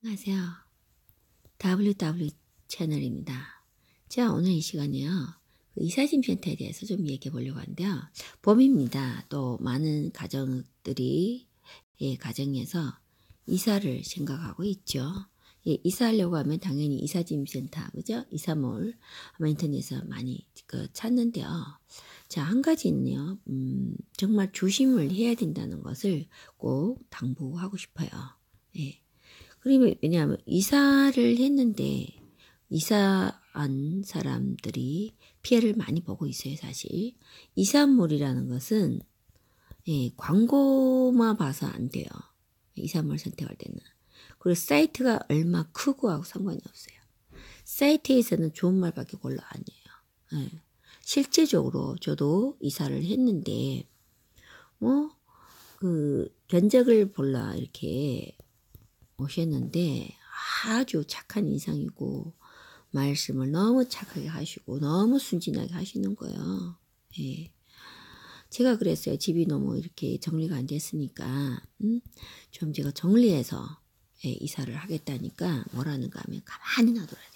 안녕하세요. WW 채널입니다. 자, 오늘 이 시간에요. 그 이사짐 센터에 대해서 좀 얘기해 보려고 하는데요. 봄입니다. 또 많은 가정들이 예, 가정에서 이사를 생각하고 있죠. 예, 이사하려고 하면 당연히 이사짐 센터, 그죠? 이사몰 아마 인터넷에서 많이 그 찾는데요. 자, 한 가지는요, 음, 정말 조심을 해야 된다는 것을 꼭 당부하고 싶어요. 예. 그리면 왜냐하면 이사를 했는데 이사한 사람들이 피해를 많이 보고 있어요, 사실. 이산물이라는 것은 예, 광고만 봐서 안 돼요. 이산물 선택할 때는. 그리고 사이트가 얼마 크고 하고 상관이 없어요. 사이트에서는 좋은 말밖에 골라 아니에요. 예. 실제적으로 저도 이사를 했는데, 뭐, 그, 견적을 볼라 이렇게 오셨는데 아주 착한 인상이고 말씀을 너무 착하게 하시고 너무 순진하게 하시는 거예요. 예. 제가 그랬어요. 집이 너무 이렇게 정리가 안 됐으니까 음? 좀 제가 정리해서 예, 이사를 하겠다니까 뭐라는가 하면 가만히 놔둬라요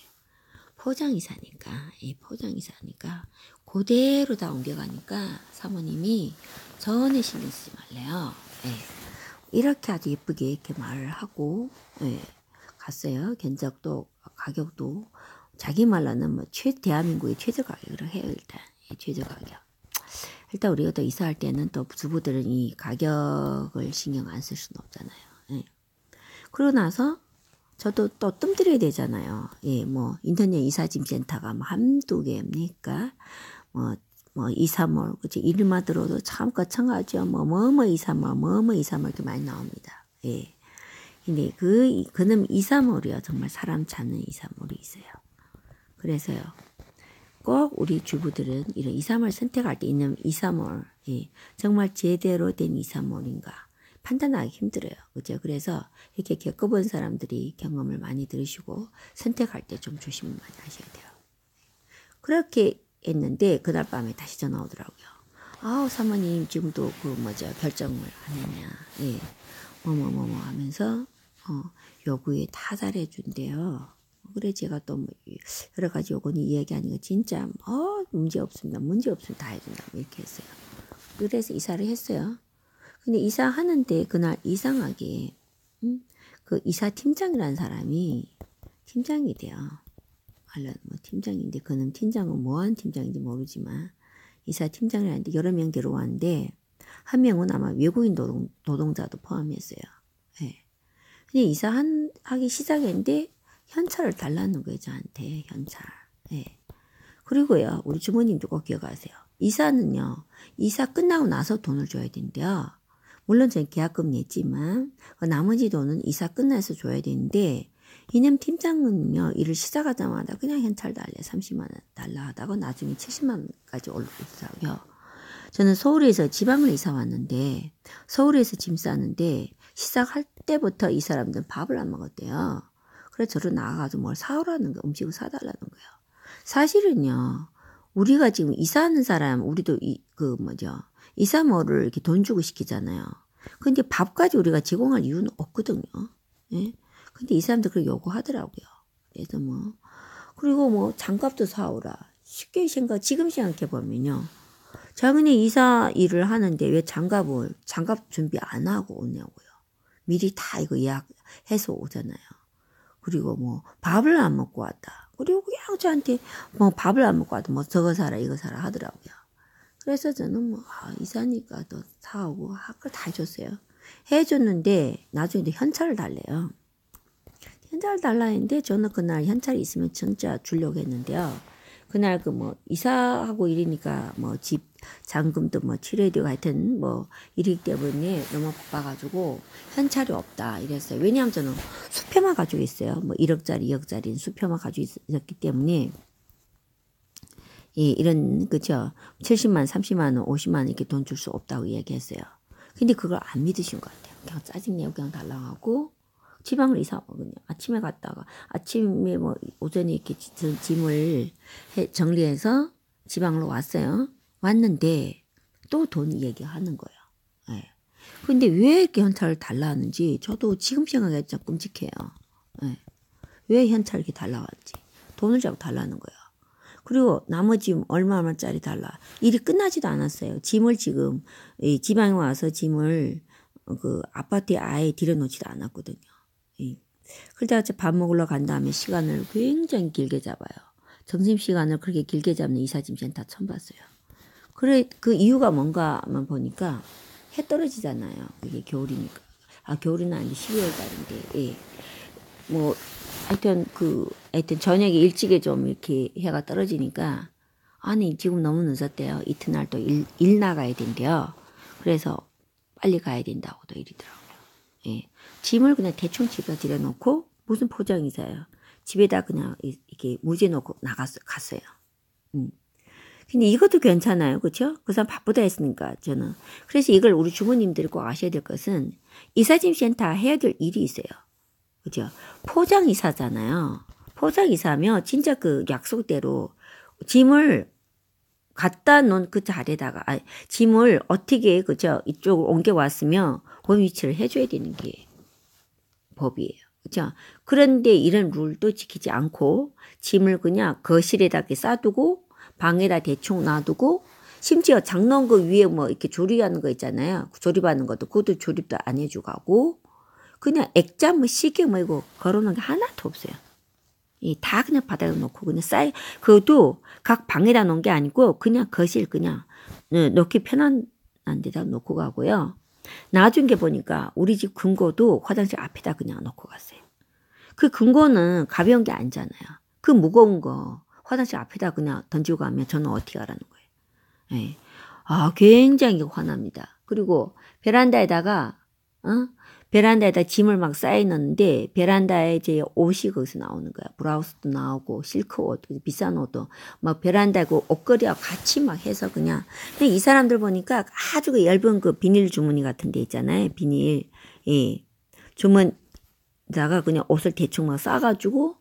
포장 이사니까 예, 포장 이사니까 그대로 다 옮겨가니까 사모님이 전혀 신경 쓰지 말래요. 예. 이렇게 아주 예쁘게 이렇게 말 하고 예, 갔어요. 견적도 가격도 자기 말로는 뭐 최, 대한민국의 최저 가격으로 해요 일단 예, 최저 가격. 일단 우리가 또 이사할 때는 또 주부들은 이 가격을 신경 안 쓸 수는 없잖아요. 예. 그러고 나서 저도 또 뜸들여야 되잖아요. 예, 뭐 인터넷 이사짐 센터가 뭐 한두 개입니까? 뭐 뭐이 3월 그치 이름만 들어도 참 거창하죠. 뭐뭐뭐 이 3월 뭐뭐 이 3월 이렇게 많이 나옵니다. 예. 근데 그 그놈 이 3월이요. 정말 사람 찾는 이 3월이 있어요. 그래서요. 꼭 우리 주부들은 이런 이 3월 선택할 때 있는 이 3월 예. 정말 제대로 된이 3월인가 판단하기 힘들어요. 그죠? 그래서 이렇게 겪어본 사람들이 경험을 많이 들으시고 선택할 때 좀 조심을 많이 하셔야 돼요. 그렇게 했는데 그날 밤에 다시 전화 오더라고요. 아우 사모님 지금도 그 뭐죠 결정을 안 했냐 예 뭐뭐뭐뭐 하면서 어 요구에 다 잘해준대요. 그래 제가 또 뭐, 여러 가지 요거는 이야기 아니고 진짜 어 문제 없습니다 문제 없으면 다 해준다 이렇게 했어요. 그래서 이사를 했어요. 근데 이사하는데 그날 이상하게 음? 그 이사 팀장이라는 사람이 팀장이 돼요. 관련 뭐 팀장인데 그는 팀장은 뭐한 팀장인지 모르지만 이사 팀장을 하는데 여러 명 데려왔는데 한 명은 아마 외국인 노동, 노동자도 포함했어요. 예. 네. 근데 이사 한, 하기 시작했는데 현찰을 달라는 거예요 저한테 현찰. 예. 그리고요 우리 주모님도 꼭 기억하세요. 이사는요 이사 끝나고 나서 돈을 줘야 된대요. 물론 저는 계약금 냈지만 그 나머지 돈은 이사 끝나서 줘야 되는데 이념 팀장은요, 일을 시작하자마자 그냥 현찰 달래 30만원 달라 하다가 나중에 70만원까지 올랐더라고요. 저는 서울에서 지방을 이사 왔는데, 서울에서 짐 싸는데, 시작할 때부터 이 사람들은 밥을 안 먹었대요. 그래서 저를 나가가지뭘 사오라는 거, 음식을 사달라는 거예요. 사실은요, 우리가 지금 이사하는 사람, 우리도 이, 그 뭐죠, 이사모를 이렇게 돈 주고 시키잖아요. 근데 밥까지 우리가 제공할 이유는 없거든요. 예? 근데 이 사람들 그걸 요구하더라고요. 그래서 뭐 그리고 뭐 장갑도 사오라. 쉽게 생각 지금 생각해 보면요. 작년에 이사 일을 하는데 왜 장갑을 장갑 준비 안 하고 오냐고요. 미리 다 이거 예약해서 오잖아요. 그리고 뭐 밥을 안 먹고 왔다. 그리고 그냥 저한테 뭐 밥을 안 먹고 와도 뭐 저거 사라 이거 사라 하더라고요. 그래서 저는 뭐 아, 이사니까 또 사오고 학교다 해줬어요. 해줬는데 나중에 현찰을 달래요. 현찰 달라 했는데 저는 그날 현찰이 있으면 진짜 주려고 했는데요. 그날 그 뭐 이사하고 이러니까 뭐집 잔금도 뭐 치료해야 되고 하여튼 뭐이이기 때문에 너무 바빠가지고 현찰이 없다 이랬어요. 왜냐하면 저는 수표만 가지고 있어요. 뭐 1억짜리 2억짜리 수표만 가지고 있었기 때문에 예, 이런 그죠 70만 30만 원 50만 원 이렇게 돈 줄 수 없다고 얘기했어요. 근데 그걸 안 믿으신 것 같아요. 그냥 짜증내고 그냥 달라고 하고 지방을 이사 왔거든요 아침에 갔다가 아침에 뭐 오전에 이렇게 짐을 해, 정리해서 지방으로 왔어요. 왔는데 또 돈 얘기하는 거예요. 예. 네. 근데 왜 현찰을 달라 하는지 저도 지금 생각해도 좀 끔찍해요. 네. 예. 왜현찰 이렇게 달라 왔지? 돈을 자꾸 달라는 거예요. 그리고 나머지 얼마만짜리 달라. 일이 끝나지도 않았어요. 짐을 지금 이 지방에 와서 짐을 그 아파트에 아예 들여놓지도 않았거든요. 그러다 같이 밥 먹으러 간 다음에 시간을 굉장히 길게 잡아요. 점심 시간을 그렇게 길게 잡는 이사짐 센다 처음 봤어요. 그래 그 이유가 뭔가만 보니까 해 떨어지잖아요. 이게 겨울이니까. 아 겨울이나 아니 12월 달인데. 예. 뭐 하여튼 그 하여튼 저녁에 일찍에 좀 이렇게 해가 떨어지니까 아니 지금 너무 늦었대요. 이튿날 또 일 일 나가야 된대요. 그래서 빨리 가야 된다고 도 이러더라고. 예. 짐을 그냥 대충 집에 들여놓고 무슨 포장이사요 집에다 그냥 이렇게 무지 놓고 나갔 갔어요. 음. 근데 이것도 괜찮아요. 그렇죠? 그 사람 바쁘다 했으니까 저는. 그래서 이걸 우리 주부님들이 꼭 아셔야 될 것은 이사짐 센터 해야 될 일이 있어요. 그죠? 포장 이사잖아요. 포장 이사면 진짜 그 약속대로 짐을 갖다 놓은 그 자리에다가 아 짐을 어떻게 그죠? 이쪽으로 옮겨 왔으며 그 위치를 해줘야 되는 게 법이에요. 그죠? 그런데 이런 룰도 지키지 않고 짐을 그냥 거실에다 이렇 싸두고 방에다 대충 놔두고 심지어 장롱 그 위에 뭐 이렇게 조리하는 거 있잖아요. 조립하는 것도 그것도 조립도 안 해주고 하고 그냥 액자 뭐 시계 뭐 이거 걸어놓은 게 하나도 없어요. 이다 그냥 바닥에 놓고 그냥 쌓이 그것도 각 방에다 놓은 게 아니고 그냥 거실 그냥 어, 놓기 편한 데다 놓고 가고요. 나중에 보니까 우리 집 금고도 화장실 앞에다 그냥 놓고 갔어요. 그 금고는 가벼운 게 아니잖아요. 그 무거운 거 화장실 앞에다 그냥 던지고 가면 저는 어떻게 하라는 거예요. 예. 아, 굉장히 화납니다. 그리고 베란다에다가, 어? 베란다에다 짐을 막 쌓여놨는데 베란다에 이제 옷이 거기서 나오는 거야. 브라우스도 나오고 실크옷, 비싼 옷도 막베란다에그 옷걸이와 같이 막 해서 그냥 근데 이 사람들 보니까 아주 그 얇은 그 비닐 주머니 같은 데 있잖아요. 비닐 예. 주머니다가 그냥 옷을 대충 막 싸가지고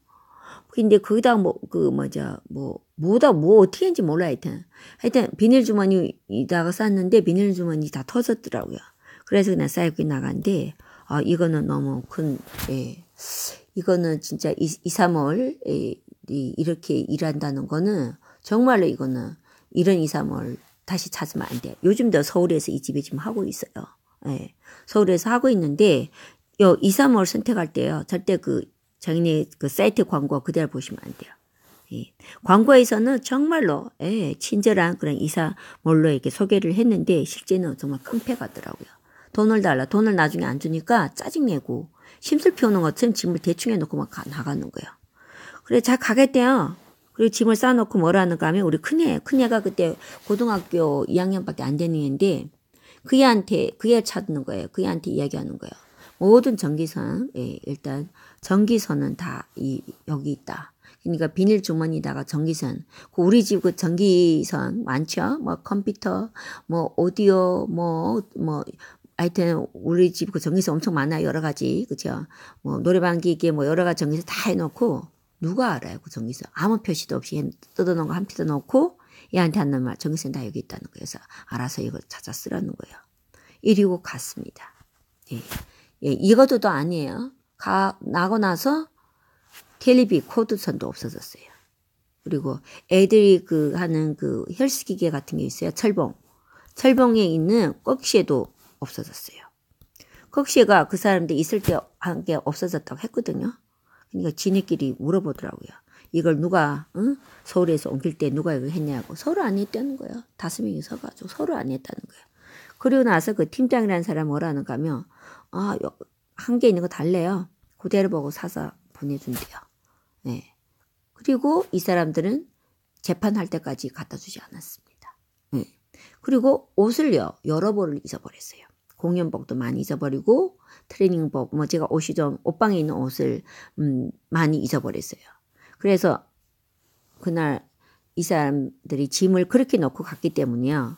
근데 거기다 뭐 그 뭐죠 뭐 뭐다 뭐 어떻게 했는지 몰라 하여튼 하여튼 비닐 주머니에다가 쌌는데 비닐 주머니 다 터졌더라고요. 그래서 그냥 쌓이고 나간데 아, 이거는 너무 큰, 예. 이거는 진짜 이 2, 3월, 예, 이렇게 일한다는 거는 정말로 이거는 이런 2, 3월 다시 찾으면 안 돼요. 요즘도 서울에서 이 집에 지금 하고 있어요. 예. 서울에서 하고 있는데, 요 2, 3월 선택할 때요. 절대 그 자기네 그 사이트 광고 그대로 보시면 안 돼요. 예. 광고에서는 정말로 예, 친절한 그런 이사 몰로 이렇게 소개를 했는데 실제는 정말 큰패가더라고요 돈을 달라. 돈을 나중에 안 주니까 짜증내고 심술 피우는 것처럼 짐을 대충 해놓고 막 나가는 거예요. 그래 잘 가겠대요. 그리고 짐을 싸놓고 뭐라는가 하면 우리 큰애 큰애가 그때 고등학교 2학년밖에 안 되는 애인데 그애한테 그 애 찾는 거예요. 그애한테 이야기하는 거예요. 모든 전기선 예, 일단 전기선은 다 이, 여기 있다. 그러니까 비닐 주머니다가 전기선. 그 우리 집 그 전기선 많죠? 뭐 컴퓨터, 뭐 오디오, 뭐, 뭐, 하여튼 우리 집정기세 그 엄청 많아 요 여러 가지 그죠? 뭐 노래방 기계 뭐 여러 가지 정기세다 해놓고 누가 알아요 그정기세 아무 표시도 없이 뜯어놓은 거한 피도 놓고 얘한테 하는 말정기세는다 여기 있다는 거예요그래서 알아서 이걸 찾아 쓰라는 거예요. 이리고 갔습니다. 예, 예 이것도 아니에요. 가 나고 나서 텔레비 코드선도 없어졌어요. 그리고 애들이 그 하는 그 헬스 기계 같은 게 있어요. 철봉. 철봉에 있는 꼭지에도 없어졌어요. 혹시가그 사람들 있을 때 한 게 없어졌다고 했거든요. 그러니까 지네끼리 물어보더라고요. 이걸 누가 응? 서울에서 옮길 때 누가 이거 했냐고 서로 안 했다는 거예요. 다섯 명이 서가지고 서로 안 했다는 거예요. 그리고 나서 그 팀장이라는 사람 뭐라는가 하면 아한 개 있는 거 달래요. 그대로 보고 사서 보내준대요. 네. 그리고 이 사람들은 재판할 때까지 갖다 주지 않았습니다. 네. 그리고 옷을요 여러 벌을 잊어버렸어요. 공연복도 많이 잊어버리고 트레이닝복 뭐 제가 옷이 좀 옷방에 있는 옷을 음 많이 잊어버렸어요. 그래서 그날 이 사람들이 짐을 그렇게 놓고 갔기 때문에요.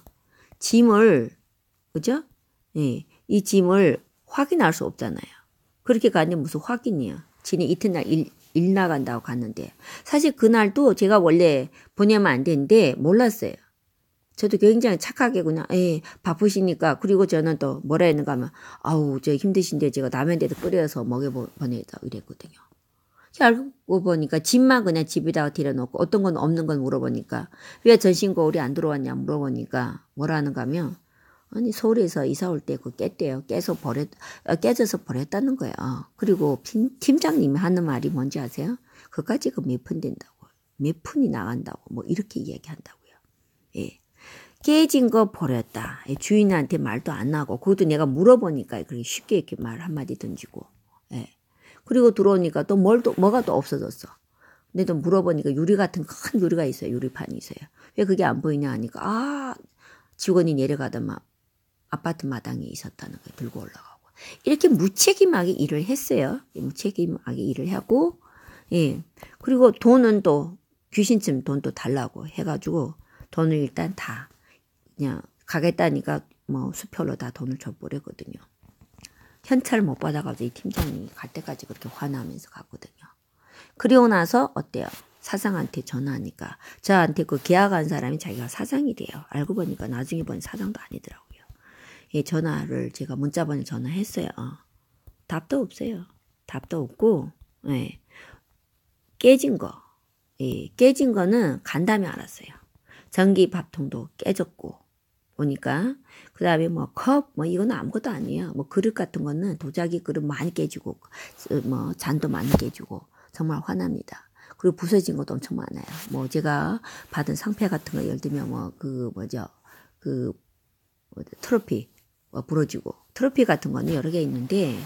짐을 그죠? 예. 이 짐을 확인할 수 없잖아요. 그렇게 가는데 무슨 확인이야. 지네 이튿날 일, 일 나간다고 갔는데 사실 그날도 제가 원래 보내면 안 되는데 몰랐어요. 저도 굉장히 착하게 그냥, 예, 바쁘시니까. 그리고 저는 또 뭐라 했는가 하면, 아우, 저 힘드신데 제가 남의 데도 끓여서 먹여보내다 이랬거든요. 알고 보니까 집만 그냥 집에다가 들여놓고 어떤 건 없는 건 물어보니까 왜 전신 거울이 안 들어왔냐 물어보니까 뭐라는가 하면 아니 서울에서 이사 올 때그 깼대요. 깨서 버렸 아, 깨져서 버렸다는 거예요. 어, 그리고 팀, 팀장님이 하는 말이 뭔지 아세요? 그까지 그몇푼 된다고 몇 푼이 나간다고 뭐 이렇게 이야기한다고요. 예. 깨진 거 버렸다. 주인한테 말도 안 하고 그것도 내가 물어보니까 그렇게 쉽게 이렇게 말 한마디 던지고. 예. 그리고 들어오니까 또 뭘 또 뭐가 또 없어졌어. 근데 또 물어보니까 유리 같은 큰 유리가 있어요. 유리판이 있어요. 왜 그게 안 보이냐 하니까 아 직원이 내려가다만 아파트 마당에 있었다는 거예요 들고 올라가고 이렇게 무책임하게 일을 했어요. 무책임하게 일을 하고 예 그리고 돈은 또 귀신쯤 돈도 달라고 해가지고 돈을 일단 다 그냥 가겠다니까 뭐 수표로 다 돈을 줘버렸거든요. 현찰 못 받아가지고 이 팀장이 갈 때까지 그렇게 화나면서 갔거든요. 그리고 나서 어때요? 사장한테 전화하니까 저한테 그 계약한 사람이 자기가 사장이래요. 알고 보니까 나중에 본 사장도 아니더라고요. 예, 전화를 제가 문자번호 전화했어요. 어. 답도 없어요. 답도 없고 예. 깨진 거. 예, 깨진 거는 간담에 알았어요. 전기 밥통도 깨졌고 오니까 그 다음에 뭐 컵 뭐 이건 아무것도 아니에요. 뭐 그릇 같은 거는 도자기 그릇 많이 깨지고 뭐 잔도 많이 깨지고 정말 화납니다. 그리고 부서진 것도 엄청 많아요. 뭐 제가 받은 상패 같은 거 예를 들면 뭐 그 뭐죠 그 트로피 뭐 부러지고 트로피 같은 거는 여러 개 있는데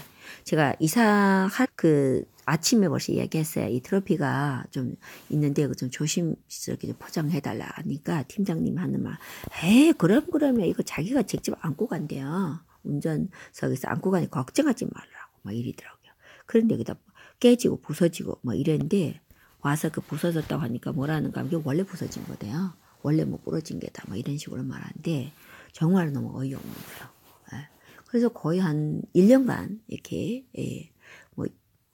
제가 이사한 그 아침에 벌써 얘기했어요. 이 트로피가 좀 있는데 이거 좀 조심스럽게 좀 포장해달라 하니까 팀장님 하는 말, 에이, 그럼 그러면 이거 자기가 직접 안고 간대요. 운전석에서 안고 가니 걱정하지 말라고 막 이러더라고요. 그런데 여기다 깨지고 부서지고 뭐 이랬는데 와서 그 부서졌다고 하니까 뭐라는가 하면 이게 원래 부서진 거대요. 원래 뭐 부러진 게다 뭐 이런 식으로 말하는데 정말 너무 어이없는 거예요. 예. 그래서 거의 한 1년간 이렇게 예,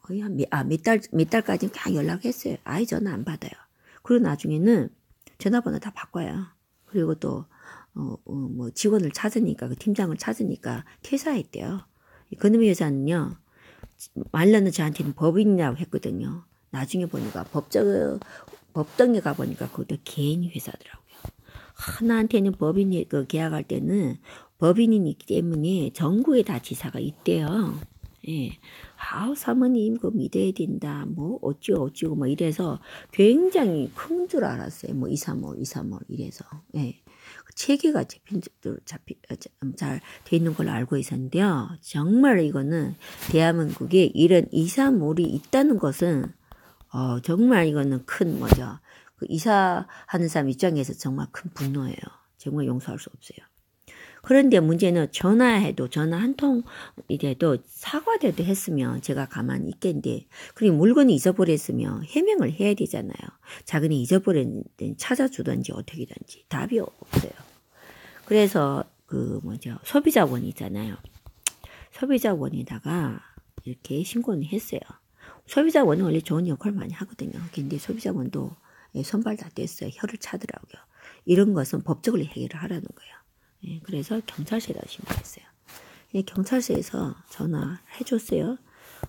거의 한, 미, 아, 몇 달, 몇 달까지 그냥 연락했어요. 아이 전화 안 받아요. 그리고 나중에는 전화번호 다 바꿔요. 그리고 또, 어, 어, 뭐 직원을 찾으니까, 그 팀장을 찾으니까 퇴사했대요. 그놈의 여자는요, 말라는 저한테는 법인이라고 했거든요. 나중에 보니까 법적, 법정에 가보니까 그것도 개인 회사더라고요. 하나한테는 법인이, 그 계약할 때는 법인이기 때문에 전국에 다 지사가 있대요. 예. 아우, 사모님, 그 믿어야 된다. 뭐, 어찌고, 어찌고, 뭐 이래서 굉장히 큰 줄 알았어요. 뭐, 이사모, 이사모, 이래서. 예. 그 체계가 잡힌, 잡히, 어, 음, 잘돼 있는 걸로 알고 있었는데요. 정말 이거는 대한민국에 이런 이사몰이 있다는 것은, 어, 정말 이거는 큰 뭐죠. 그 이사하는 사람 입장에서 정말 큰 분노예요. 정말 용서할 수 없어요. 그런데 문제는 전화해도 전화 한 통이 래도 사과라도 했으면 제가 가만히 있겠는데 그리고 물건을 잊어버렸으면 해명을 해야 되잖아요. 자기는 잊어버렸는데 찾아주든지 어떻게든지 답이 없어요. 그래서 그 뭐죠 소비자원 있잖아요. 소비자원에다가 이렇게 신고는 했어요. 소비자원은 원래 좋은 역할을 많이 하거든요. 근데 소비자원도 선발 다 됐어요. 혀를 차더라고요. 이런 것은 법적으로 해결을 하라는 거예요. 예, 그래서 경찰서에다 신고했어요. 예, 경찰서에서 전화해줬어요.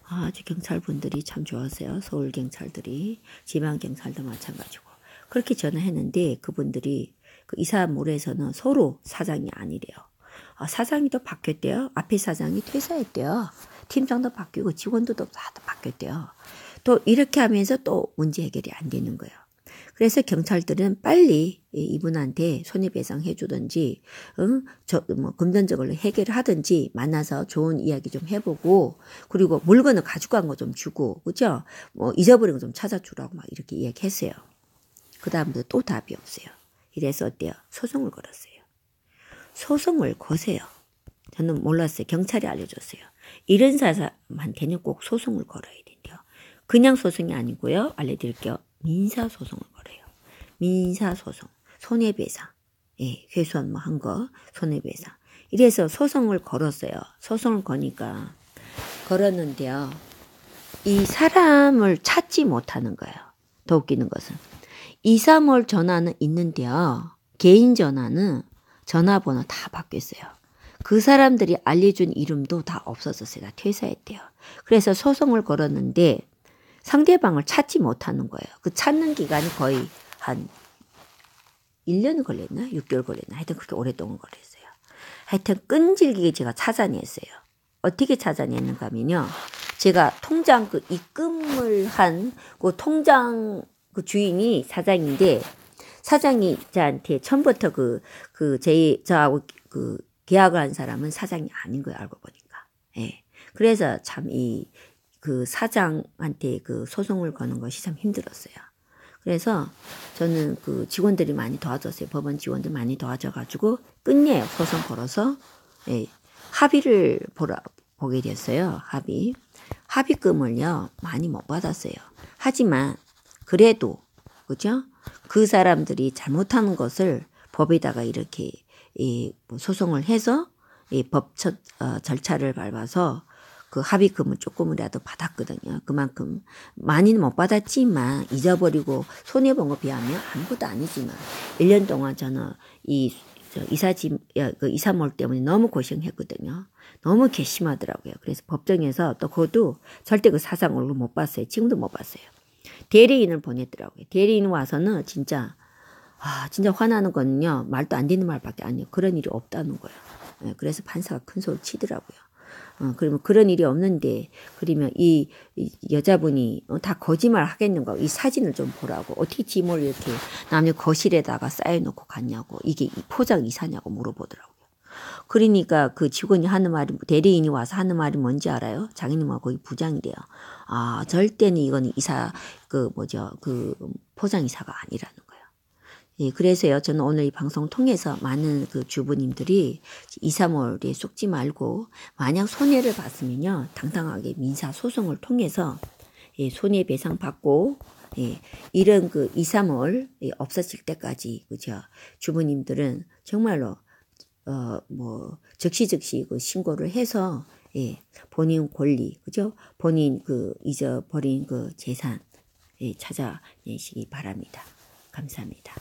아, 아주 경찰분들이 참 좋았어요. 서울 경찰들이, 지방 경찰도 마찬가지고. 그렇게 전화했는데 그분들이 그 이사몰에서는 서로 사장이 아니래요. 아, 사장이 또 바뀌었대요. 앞에 사장이 퇴사했대요. 팀장도 바뀌고 직원들도 다 바뀌었대요. 또 이렇게 하면서 또 문제 해결이 안 되는 거예요. 그래서 경찰들은 빨리 이분한테 손해배상 해주든지, 응, 어? 저, 뭐, 금전적으로 해결 하든지 만나서 좋은 이야기 좀 해보고, 그리고 물건을 가지고 간 거 좀 주고, 그죠? 뭐, 잊어버린 거 좀 찾아주라고 막 이렇게 이야기했어요. 그 다음부터 또 답이 없어요. 이래서 어때요? 소송을 걸었어요. 소송을 거세요. 저는 몰랐어요. 경찰이 알려줬어요. 이런 사람한테는 꼭 소송을 걸어야 된대요. 그냥 소송이 아니고요. 알려드릴게요. 민사소송을 걸어요. 민사소송, 손해배상, 예, 괴수한 뭐 한 거, 손해배상. 이래서 소송을 걸었어요. 소송을 거니까 걸었는데요. 이 사람을 찾지 못하는 거예요. 더 웃기는 것은. 2, 3월 전화는 있는데요. 개인 전화는 전화번호 다 바뀌었어요. 그 사람들이 알려준 이름도 다 없어졌어요. 다 퇴사했대요. 그래서 소송을 걸었는데 상대방을 찾지 못하는 거예요. 그 찾는 기간이 거의 한 1년 걸렸나? 6개월 걸렸나? 하여튼 그렇게 오랫동안 걸렸어요. 하여튼 끈질기게 제가 찾아냈어요. 어떻게 찾아냈는가 하면요. 제가 통장 그 입금을 한 그 통장 그 주인이 사장인데 사장이 저한테 처음부터 그, 그, 제, 저하고 그 계약을 한 사람은 사장이 아닌 거예요. 알고 보니까. 예. 그래서 참이 그 사장한테 그 소송을 거는 것이 참 힘들었어요. 그래서 저는 그 직원들이 많이 도와줬어요. 법원 직원들 많이 도와줘가지고 끝내 소송 걸어서 예, 합의를 보라, 보게 됐어요. 합의. 합의금을요, 많이 못 받았어요. 하지만, 그래도, 그죠? 그 사람들이 잘못한 것을 법에다가 이렇게 이 뭐 소송을 해서 이법 어, 절차를 밟아서 그 합의금을 조금이라도 받았거든요. 그만큼 많이는 못 받았지만 잊어버리고 손해 본 거 비하면 아무것도 아니지만 1년 동안 저는 이 이사짐 그 이사몰 때문에 너무 고생했거든요. 너무 괘씸하더라고요. 그래서 법정에서 또 그것도 절대 그 사상으로 못 봤어요. 지금도 못 봤어요. 대리인을 보냈더라고요. 대리인 와서는 진짜 아, 진짜 화나는 거는요. 말도 안 되는 말밖에 아니에요. 그런 일이 없다는 거예요. 예, 그래서 판사가 큰 소리 치더라고요. 어, 그러면 그런 일이 없는데 그러면 이, 이 여자분이 어, 다 거짓말 하겠는가? 이 사진을 좀 보라고 어떻게 짐을 이렇게 남의 거실에다가 쌓여놓고 갔냐고 이게 포장 이사냐고 물어보더라고요. 그러니까 그 직원이 하는 말이 대리인이 와서 하는 말이 뭔지 알아요? 장인님하고 이 부장이래요. 아 절대는 이건 이사 그 뭐죠 그 포장 이사가 아니라는 거예요. 예, 그래서요, 저는 오늘 이 방송 통해서 많은 그 주부님들이 2, 3월에 속지 말고, 만약 손해를 봤으면요, 당당하게 민사 소송을 통해서, 예, 손해배상 받고, 예, 이런 그 2, 3월 예, 없어질 때까지, 그죠. 주부님들은 정말로, 어, 뭐, 즉시즉시 그 신고를 해서, 예, 본인 권리, 그죠? 본인 그 잊어버린 그 재산, 예, 찾아내시기 바랍니다. 감사합니다.